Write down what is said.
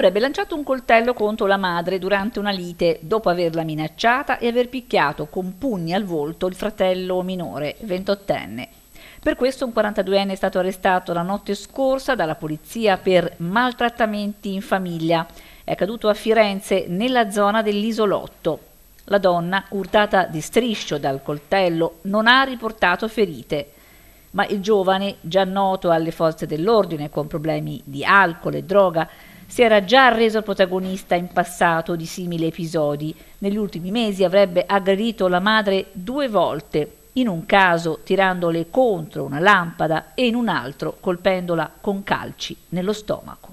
avrebbe lanciato un coltello contro la madre durante una lite dopo averla minacciata e aver picchiato con pugni al volto il fratello minore, 28enne. Per questo un 42enne è stato arrestato la notte scorsa dalla polizia per maltrattamenti in famiglia. È caduto a Firenze nella zona dell'isolotto. La donna, urtata di striscio dal coltello, non ha riportato ferite ma il giovane, già noto alle forze dell'ordine con problemi di alcol e droga, si era già reso protagonista in passato di simili episodi. Negli ultimi mesi avrebbe aggredito la madre due volte, in un caso tirandole contro una lampada e in un altro colpendola con calci nello stomaco.